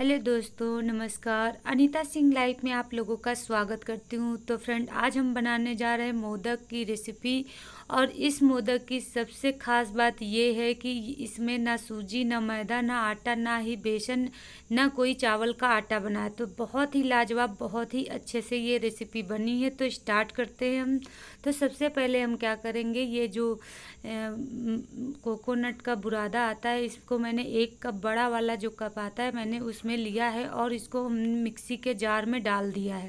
hello दोस्तों नमस्कार Anita Singh life में आप लोगों का स्वागत करती हूँ तो फ्रेंड आज हम बनाने जा रहे हैं मोदक की रेसिपी और इस मोदक की सबसे ख़ास बात ये है कि इसमें ना सूजी ना मैदा ना आटा ना ही बेसन ना कोई चावल का आटा बना है तो बहुत ही लाजवाब बहुत ही अच्छे से ये रेसिपी बनी है तो स्टार्ट करते हैं हम तो सबसे पहले हम क्या करेंगे ये जो कोकोनट का बुरादा आता है इसको मैंने एक कप बड़ा वाला जो कप आता है मैंने उसमें इसमें लिया है और इसको मिक्सी के जार में डाल दिया है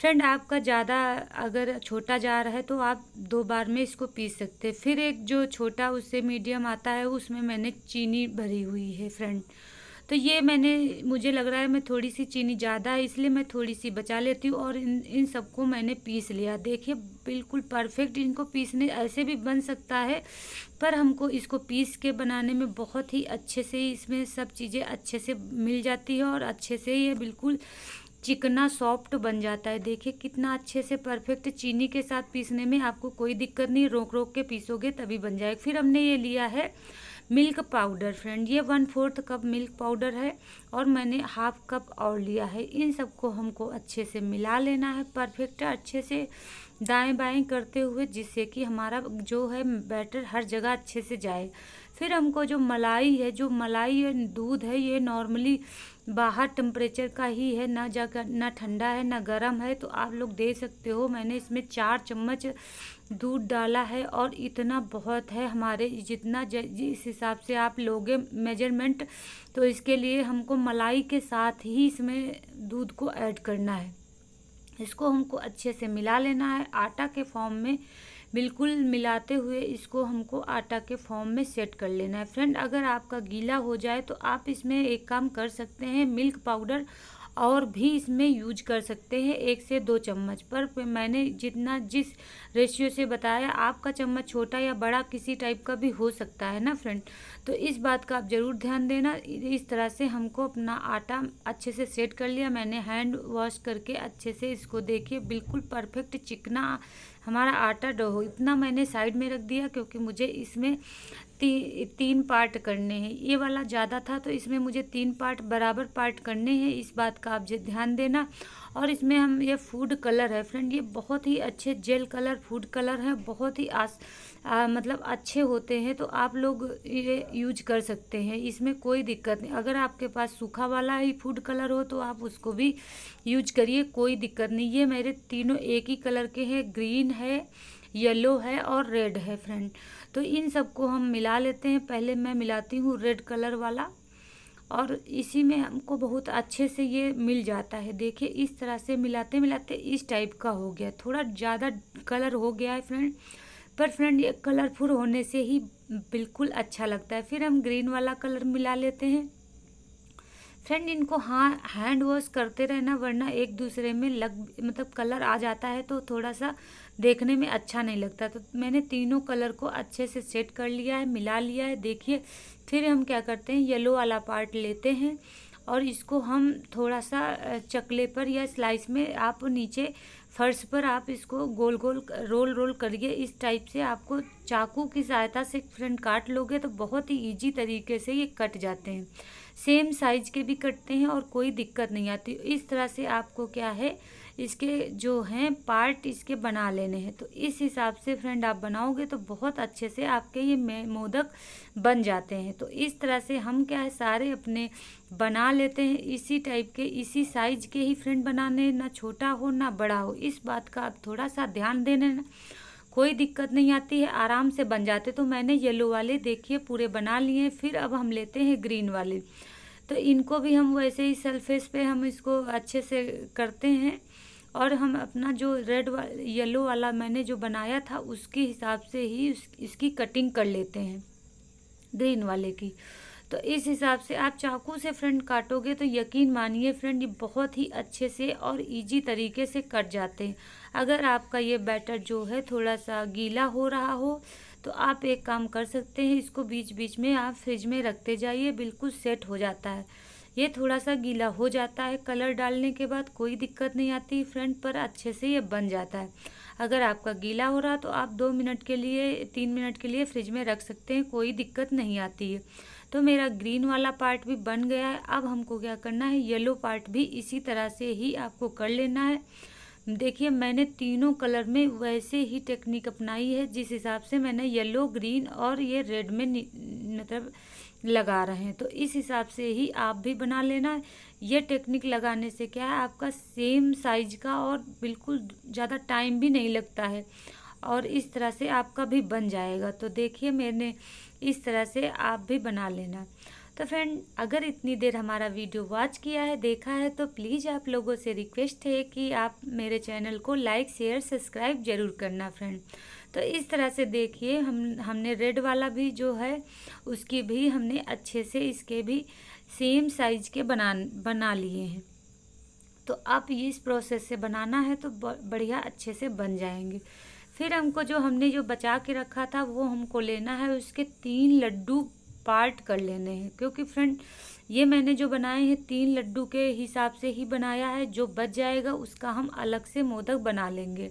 फ्रेंड आपका ज़्यादा अगर छोटा जार है तो आप दो बार में इसको पी सकते फिर एक जो छोटा उससे मीडियम आता है उसमें मैंने चीनी भरी हुई है फ्रेंड तो ये मैंने मुझे लग रहा है मैं थोड़ी सी चीनी ज़्यादा है इसलिए मैं थोड़ी सी बचा लेती हूँ और इन इन सबको मैंने पीस लिया देखिए बिल्कुल परफेक्ट इनको पीसने ऐसे भी बन सकता है पर हमको इसको पीस के बनाने में बहुत ही अच्छे से इसमें सब चीज़ें अच्छे से मिल जाती है और अच्छे से ये बिल्कुल चिकना सॉफ्ट बन जाता है देखिए कितना अच्छे से परफेक्ट चीनी के साथ पीसने में आपको कोई दिक्कत नहीं रोक रोक के पीसोगे तभी बन जाएगा फिर हमने ये लिया है मिल्क पाउडर फ्रेंड ये one fourth cup milk powder है और मैंने हाफ कप और लिया है इन सबको हमको अच्छे से मिला लेना है परफेक्ट अच्छे से दाएं बाएं करते हुए जिससे कि हमारा जो है बैटर हर जगह अच्छे से जाए फिर हमको जो मलाई है जो मलाई दूध है ये नॉर्मली बाहर टेम्परेचर का ही है ना जगह ना ठंडा है ना गर्म है तो आप लोग दे सकते हो मैंने इसमें चार चम्मच दूध डाला है और इतना बहुत है हमारे जितना जिस हिसाब से आप लोगे मेजरमेंट तो इसके लिए हमको मलाई के साथ ही इसमें दूध को ऐड करना है इसको हमको अच्छे से मिला लेना है आटा के फॉर्म में बिल्कुल मिलाते हुए इसको हमको आटा के फॉर्म में सेट कर लेना है फ्रेंड अगर आपका गीला हो जाए तो आप इसमें एक काम कर सकते हैं मिल्क पाउडर और भी इसमें यूज कर सकते हैं एक से दो चम्मच पर मैंने जितना जिस रेशियो से बताया आपका चम्मच छोटा या बड़ा किसी टाइप का भी हो सकता है ना फ्रेंड तो इस बात का आप ज़रूर ध्यान देना इस तरह से हमको अपना आटा अच्छे से सेट कर लिया मैंने हैंड वॉश करके अच्छे से इसको देखिए बिल्कुल परफेक्ट चिकना हमारा आटा डो इतना मैंने साइड में रख दिया क्योंकि मुझे इसमें ती, तीन पार्ट करने हैं ये वाला ज़्यादा था तो इसमें मुझे तीन पार्ट बराबर पार्ट करने हैं इस बात का आप ध्यान देना और इसमें हम ये फूड कलर है फ्रेंड ये बहुत ही अच्छे जेल कलर फूड कलर हैं बहुत ही आस आ, मतलब अच्छे होते हैं तो आप लोग ये यूज कर सकते हैं इसमें कोई दिक्कत नहीं अगर आपके पास सूखा वाला ही फूड कलर हो तो आप उसको भी यूज करिए कोई दिक्कत नहीं ये मेरे तीनों एक ही कलर के हैं ग्रीन है येलो है और रेड है फ्रेंड तो इन सबको हम मिला लेते हैं पहले मैं मिलाती हूँ रेड कलर वाला और इसी में हमको बहुत अच्छे से ये मिल जाता है देखिए इस तरह से मिलाते मिलाते इस टाइप का हो गया थोड़ा ज़्यादा कलर हो गया है फ्रेंड पर फ्रेंड ये कलरफुल होने से ही बिल्कुल अच्छा लगता है फिर हम ग्रीन वाला कलर मिला लेते हैं फ्रेंड इनको हाँ हैंड वॉश करते रहना वरना एक दूसरे में लग मतलब कलर आ जाता है तो थोड़ा सा देखने में अच्छा नहीं लगता तो मैंने तीनों कलर को अच्छे से सेट कर लिया है मिला लिया है देखिए फिर हम क्या करते हैं येलो वाला पार्ट लेते हैं और इसको हम थोड़ा सा चकले पर या स्लाइस में आप नीचे फर्श पर आप इसको गोल गोल रोल रोल करिए इस टाइप से आपको चाकू की सहायता से फ्रंट काट लोगे तो बहुत ही इजी तरीके से ये कट जाते हैं सेम साइज के भी कटते हैं और कोई दिक्कत नहीं आती इस तरह से आपको क्या है इसके जो हैं पार्ट इसके बना लेने हैं तो इस हिसाब से फ्रेंड आप बनाओगे तो बहुत अच्छे से आपके ये मोदक बन जाते हैं तो इस तरह से हम क्या है सारे अपने बना लेते हैं इसी टाइप के इसी साइज के ही फ्रेंड बनाने ना छोटा हो ना बड़ा हो इस बात का आप थोड़ा सा ध्यान देने ना कोई दिक्कत नहीं आती है आराम से बन जाते तो मैंने येलो वाले देखिए पूरे बना लिए फिर अब हम लेते हैं ग्रीन वाले तो इनको भी हम वैसे ही सरफेस पे हम इसको अच्छे से करते हैं और हम अपना जो रेड वा, येलो वाला मैंने जो बनाया था उसके हिसाब से ही उस, इसकी कटिंग कर लेते हैं ग्रीन वाले की तो इस हिसाब से आप चाकू से फ्रेंड काटोगे तो यकीन मानिए फ्रेंड ये बहुत ही अच्छे से और इजी तरीके से कट जाते हैं अगर आपका ये बैटर जो है थोड़ा सा गीला हो रहा हो तो आप एक काम कर सकते हैं इसको बीच बीच में आप फ्रिज में रखते जाइए बिल्कुल सेट हो जाता है ये थोड़ा सा गीला हो जाता है कलर डालने के बाद कोई दिक्कत नहीं आती फ्रंट पर अच्छे से ये बन जाता है अगर आपका गीला हो रहा तो आप दो मिनट के लिए तीन मिनट के लिए फ्रिज में रख सकते हैं कोई दिक्कत नहीं आती है तो मेरा ग्रीन वाला पार्ट भी बन गया है अब हमको क्या करना है येलो पार्ट भी इसी तरह से ही आपको कर लेना है देखिए मैंने तीनों कलर में वैसे ही टेक्निक अपनाई है जिस हिसाब से मैंने येलो ग्रीन और ये रेड में मतलब लगा रहे हैं तो इस हिसाब से ही आप भी बना लेना ये टेक्निक लगाने से क्या है आपका सेम साइज का और बिल्कुल ज़्यादा टाइम भी नहीं लगता है और इस तरह से आपका भी बन जाएगा तो देखिए मैंने इस तरह से आप भी बना लेना तो फ्रेंड अगर इतनी देर हमारा वीडियो वॉच किया है देखा है तो प्लीज़ आप लोगों से रिक्वेस्ट है कि आप मेरे चैनल को लाइक शेयर सब्सक्राइब ज़रूर करना फ्रेंड तो इस तरह से देखिए हम हमने रेड वाला भी जो है उसकी भी हमने अच्छे से इसके भी सेम साइज के बना बना लिए हैं तो आप इस प्रोसेस से बनाना है तो बढ़िया अच्छे से बन जाएंगे फिर हमको जो हमने जो बचा के रखा था वो हमको लेना है उसके तीन लड्डू पार्ट कर लेने हैं क्योंकि फ्रेंड ये मैंने जो बनाए हैं तीन लड्डू के हिसाब से ही बनाया है जो बच जाएगा उसका हम अलग से मोदक बना लेंगे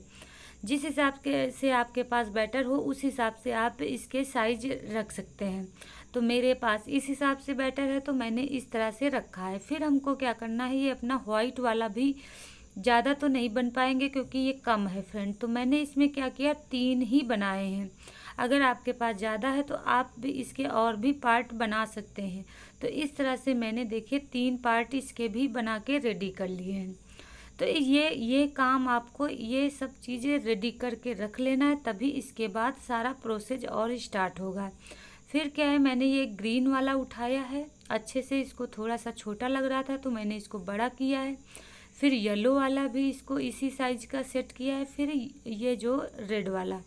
जिस हिसाब के से आपके पास बैटर हो उस हिसाब से आप इसके साइज रख सकते हैं तो मेरे पास इस हिसाब से बैटर है तो मैंने इस तरह से रखा है फिर हमको क्या करना है ये अपना वाइट वाला भी ज़्यादा तो नहीं बन पाएंगे क्योंकि ये कम है फ्रेंड तो मैंने इसमें क्या किया तीन ही बनाए हैं अगर आपके पास ज़्यादा है तो आप भी इसके और भी पार्ट बना सकते हैं तो इस तरह से मैंने देखे तीन पार्ट इसके भी बना के रेडी कर लिए हैं तो ये ये काम आपको ये सब चीज़ें रेडी करके रख लेना है तभी इसके बाद सारा प्रोसेस और स्टार्ट होगा फिर क्या है मैंने ये ग्रीन वाला उठाया है अच्छे से इसको थोड़ा सा छोटा लग रहा था तो मैंने इसको बड़ा किया है फिर येलो वाला भी इसको इसी साइज़ का सेट किया है फिर ये जो रेड वाला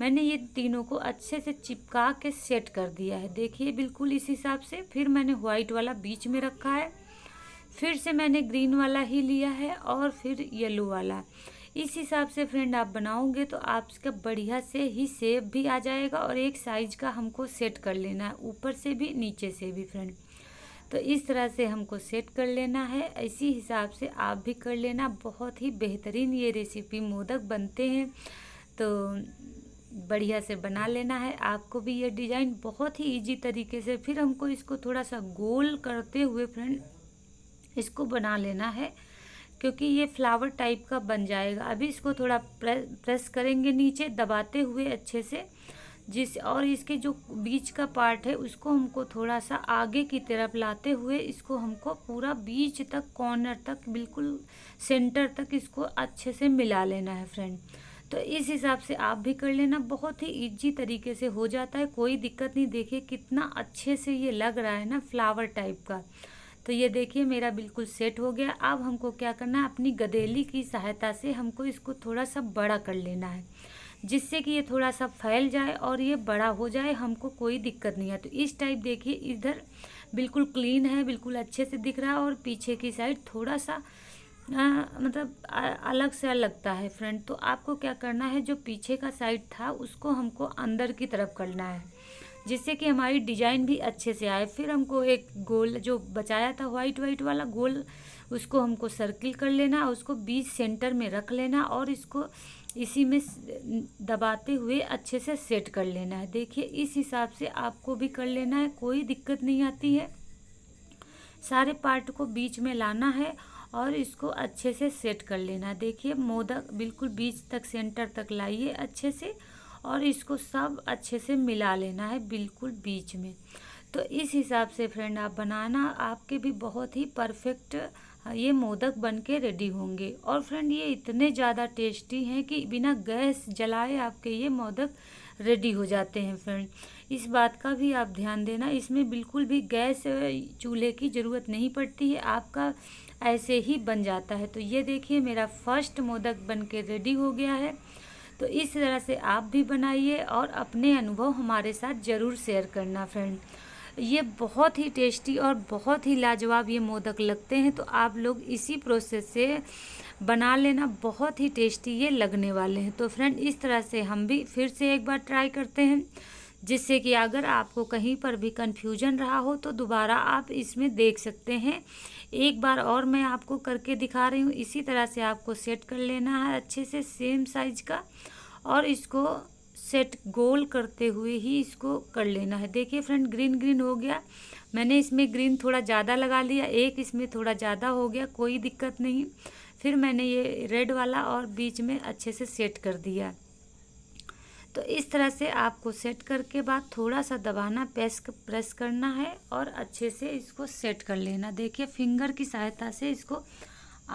मैंने ये तीनों को अच्छे से चिपका के सेट कर दिया है देखिए बिल्कुल इस हिसाब से फिर मैंने वाइट वाला बीच में रखा है फिर से मैंने ग्रीन वाला ही लिया है और फिर येलो वाला इस हिसाब से फ्रेंड आप बनाओगे तो आपका बढ़िया से ही सेप भी आ जाएगा और एक साइज का हमको सेट कर लेना है ऊपर से भी नीचे से भी फ्रेंड तो इस तरह से हमको सेट कर लेना है इसी हिसाब से आप भी कर लेना बहुत ही बेहतरीन ये रेसिपी मोदक बनते हैं तो बढ़िया से बना लेना है आपको भी ये डिज़ाइन बहुत ही इजी तरीके से फिर हमको इसको थोड़ा सा गोल करते हुए फ्रेंड इसको बना लेना है क्योंकि ये फ्लावर टाइप का बन जाएगा अभी इसको थोड़ा प्रेस करेंगे नीचे दबाते हुए अच्छे से जिस और इसके जो बीच का पार्ट है उसको हमको थोड़ा सा आगे की तरफ लाते हुए इसको हमको पूरा बीच तक कॉर्नर तक बिल्कुल सेंटर तक इसको अच्छे से मिला लेना है फ्रेंड तो इस हिसाब से आप भी कर लेना बहुत ही इजी तरीके से हो जाता है कोई दिक्कत नहीं देखिए कितना अच्छे से ये लग रहा है ना फ्लावर टाइप का तो ये देखिए मेरा बिल्कुल सेट हो गया अब हमको क्या करना है अपनी गदेली की सहायता से हमको इसको थोड़ा सा बड़ा कर लेना है जिससे कि ये थोड़ा सा फैल जाए और ये बड़ा हो जाए हमको कोई दिक्कत नहीं है तो इस टाइप देखिए इधर बिल्कुल क्लीन है बिल्कुल अच्छे से दिख रहा है और पीछे की साइड थोड़ा सा मतलब अलग से लगता है फ्रेंड तो आपको क्या करना है जो पीछे का साइड था उसको हमको अंदर की तरफ करना है जिससे कि हमारी डिजाइन भी अच्छे से आए फिर हमको एक गोल जो बचाया था वाइट वाइट वाला गोल उसको हमको सर्किल कर लेना और उसको बीच सेंटर में रख लेना और इसको इसी में दबाते हुए अच्छे से सेट कर लेना है देखिए इस हिसाब से आपको भी कर लेना है कोई दिक्कत नहीं आती है सारे पार्ट को बीच में लाना है और इसको अच्छे से सेट कर लेना देखिए मोदक बिल्कुल बीच तक सेंटर तक लाइए अच्छे से और इसको सब अच्छे से मिला लेना है बिल्कुल बीच में तो इस हिसाब से फ्रेंड आप बनाना आपके भी बहुत ही परफेक्ट हाँ, ये मोदक बन के रेडी होंगे और फ्रेंड ये इतने ज़्यादा टेस्टी हैं कि बिना गैस जलाए आपके ये मोदक रेडी हो जाते हैं फ्रेंड इस बात का भी आप ध्यान देना इसमें बिल्कुल भी गैस चूल्हे की ज़रूरत नहीं पड़ती है आपका ऐसे ही बन जाता है तो ये देखिए मेरा फर्स्ट मोदक बन के रेडी हो गया है तो इस तरह से आप भी बनाइए और अपने अनुभव हमारे साथ ज़रूर शेयर करना फ्रेंड ये बहुत ही टेस्टी और बहुत ही लाजवाब ये मोदक लगते हैं तो आप लोग इसी प्रोसेस से बना लेना बहुत ही टेस्टी ये लगने वाले हैं तो फ्रेंड इस तरह से हम भी फिर से एक बार ट्राई करते हैं जिससे कि अगर आपको कहीं पर भी कन्फ्यूजन रहा हो तो दोबारा आप इसमें देख सकते हैं एक बार और मैं आपको करके दिखा रही हूँ इसी तरह से आपको सेट कर लेना है अच्छे से सेम साइज का और इसको सेट गोल करते हुए ही इसको कर लेना है देखिए फ्रेंड ग्रीन ग्रीन हो गया मैंने इसमें ग्रीन थोड़ा ज़्यादा लगा लिया एक इसमें थोड़ा ज़्यादा हो गया कोई दिक्कत नहीं फिर मैंने ये रेड वाला और बीच में अच्छे से सेट कर दिया तो इस तरह से आपको सेट करके बाद थोड़ा सा दबाना प्रेस प्रेस करना है और अच्छे से इसको सेट कर लेना देखिए फिंगर की सहायता से इसको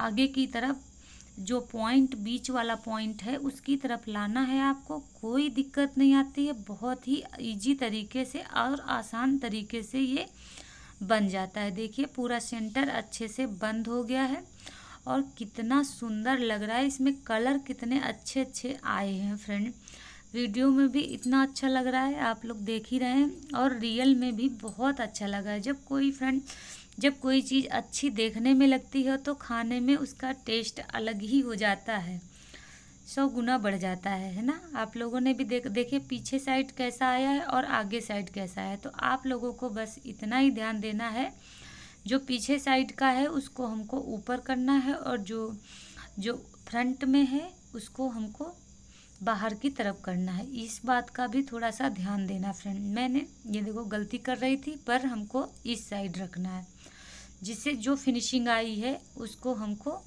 आगे की तरफ जो पॉइंट बीच वाला पॉइंट है उसकी तरफ लाना है आपको कोई दिक्कत नहीं आती है बहुत ही इजी तरीके से और आसान तरीके से ये बन जाता है देखिए पूरा सेंटर अच्छे से बंद हो गया है और कितना सुंदर लग रहा है इसमें कलर कितने अच्छे अच्छे आए हैं फ्रेंड वीडियो में भी इतना अच्छा लग रहा है आप लोग देख ही रहे हैं और रियल में भी बहुत अच्छा लगा है जब कोई फ्रेंड जब कोई चीज़ अच्छी देखने में लगती है तो खाने में उसका टेस्ट अलग ही हो जाता है सौ गुना बढ़ जाता है है ना आप लोगों ने भी देख देखे पीछे साइड कैसा आया है और आगे साइड कैसा है तो आप लोगों को बस इतना ही ध्यान देना है जो पीछे साइड का है उसको हमको ऊपर करना है और जो जो फ्रंट में है उसको हमको बाहर की तरफ करना है इस बात का भी थोड़ा सा ध्यान देना फ्रेंड मैंने ये देखो गलती कर रही थी पर हमको इस साइड रखना है जिससे जो फिनिशिंग आई है उसको हमको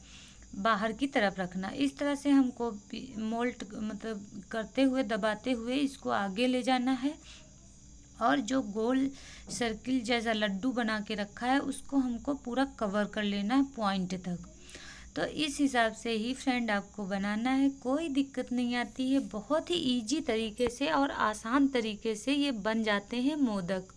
बाहर की तरफ रखना इस तरह से हमको मोल्ट मतलब करते हुए दबाते हुए इसको आगे ले जाना है और जो गोल सर्किल जैसा लड्डू बना के रखा है उसको हमको पूरा कवर कर लेना है पॉइंट तक तो इस हिसाब से ही फ्रेंड आपको बनाना है कोई दिक्कत नहीं आती है बहुत ही इजी तरीके से और आसान तरीके से ये बन जाते हैं मोदक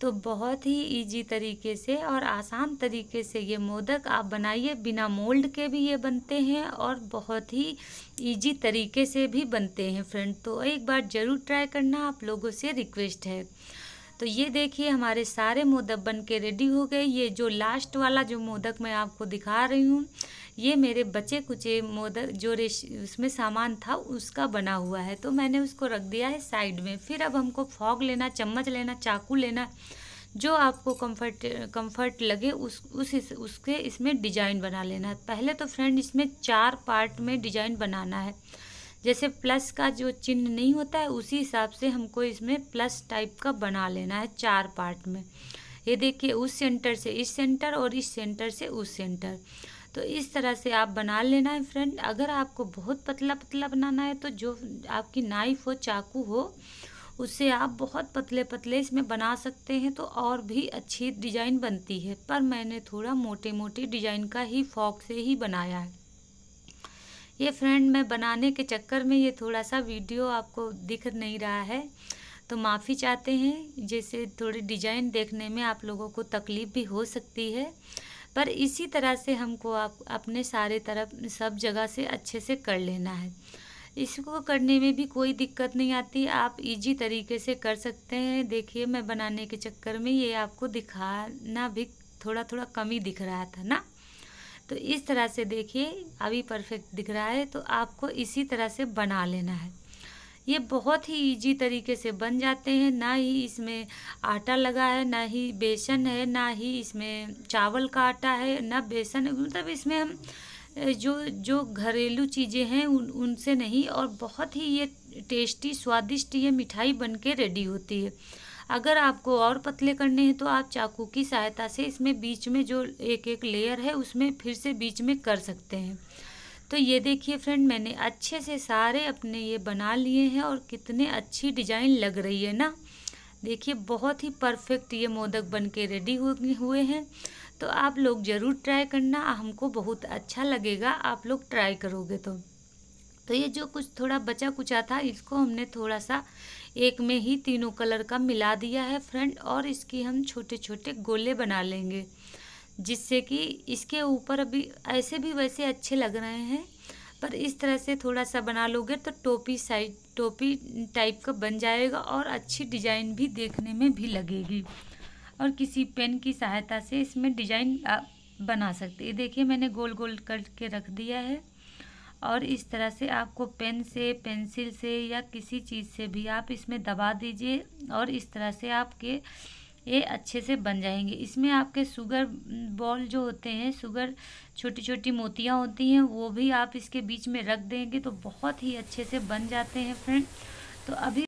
तो बहुत ही इजी तरीके से और आसान तरीके से ये मोदक आप बनाइए बिना मोल्ड के भी ये बनते हैं और बहुत ही इजी तरीके से भी बनते हैं फ्रेंड तो एक बार ज़रूर ट्राई करना आप लोगों से रिक्वेस्ट है तो ये देखिए हमारे सारे मोदक बन के रेडी हो गए ये जो लास्ट वाला जो मोदक मैं आपको दिखा रही हूँ ये मेरे बचे कुचे मोदक जो रेश उसमें सामान था उसका बना हुआ है तो मैंने उसको रख दिया है साइड में फिर अब हमको फॉग लेना चम्मच लेना चाकू लेना जो आपको कंफर्ट कंफर्ट लगे उस उस इस, उसके इसमें डिजाइन बना लेना है पहले तो फ्रेंड इसमें चार पार्ट में डिजाइन बनाना है जैसे प्लस का जो चिन्ह नहीं होता है उसी हिसाब से हमको इसमें प्लस टाइप का बना लेना है चार पार्ट में ये देखिए उस सेंटर से इस सेंटर और इस सेंटर से उस सेंटर तो इस तरह से आप बना लेना है फ्रेंड अगर आपको बहुत पतला पतला बनाना है तो जो आपकी नाइफ हो चाकू हो उससे आप बहुत पतले पतले इसमें बना सकते हैं तो और भी अच्छी डिज़ाइन बनती है पर मैंने थोड़ा मोटे मोटे डिज़ाइन का ही फॉक से ही बनाया है ये फ्रेंड मैं बनाने के चक्कर में ये थोड़ा सा वीडियो आपको दिख नहीं रहा है तो माफ़ी चाहते हैं जैसे थोड़ी डिजाइन देखने में आप लोगों को तकलीफ़ भी हो सकती है पर इसी तरह से हमको आप अपने सारे तरफ सब जगह से अच्छे से कर लेना है इसको करने में भी कोई दिक्कत नहीं आती आप इजी तरीके से कर सकते हैं देखिए मैं बनाने के चक्कर में ये आपको दिखाना भी थोड़ा थोड़ा कमी दिख रहा था ना तो इस तरह से देखिए अभी परफेक्ट दिख रहा है तो आपको इसी तरह से बना लेना है ये बहुत ही इजी तरीके से बन जाते हैं ना ही इसमें आटा लगा है ना ही बेसन है ना ही इसमें चावल का आटा है ना बेसन मतलब इसमें हम जो जो घरेलू चीज़ें हैं उन उनसे नहीं और बहुत ही ये टेस्टी स्वादिष्ट ये मिठाई बन के रेडी होती है अगर आपको और पतले करने हैं तो आप चाकू की सहायता से इसमें बीच में जो एक एक लेयर है उसमें फिर से बीच में कर सकते हैं तो ये देखिए फ्रेंड मैंने अच्छे से सारे अपने ये बना लिए हैं और कितने अच्छी डिजाइन लग रही है ना देखिए बहुत ही परफेक्ट ये मोदक बन के रेडी हुए हैं तो आप लोग ज़रूर ट्राई करना हमको बहुत अच्छा लगेगा आप लोग ट्राई करोगे तो तो ये जो कुछ थोड़ा बचा कुचा था इसको हमने थोड़ा सा एक में ही तीनों कलर का मिला दिया है फ्रेंड और इसकी हम छोटे छोटे गोले बना लेंगे जिससे कि इसके ऊपर अभी ऐसे भी वैसे अच्छे लग रहे हैं पर इस तरह से थोड़ा सा बना लोगे तो टोपी साइड टोपी टाइप का बन जाएगा और अच्छी डिजाइन भी देखने में भी लगेगी और किसी पेन की सहायता से इसमें डिजाइन बना सकते ये देखिए मैंने गोल गोल करके रख दिया है और इस तरह से आपको पेन से पेंसिल से या किसी चीज़ से भी आप इसमें दबा दीजिए और इस तरह से आपके ये अच्छे से बन जाएंगे इसमें आपके शुगर बॉल जो होते हैं शुगर छोटी छोटी मोतियाँ होती हैं वो भी आप इसके बीच में रख देंगे तो बहुत ही अच्छे से बन जाते हैं फ्रेंड तो अभी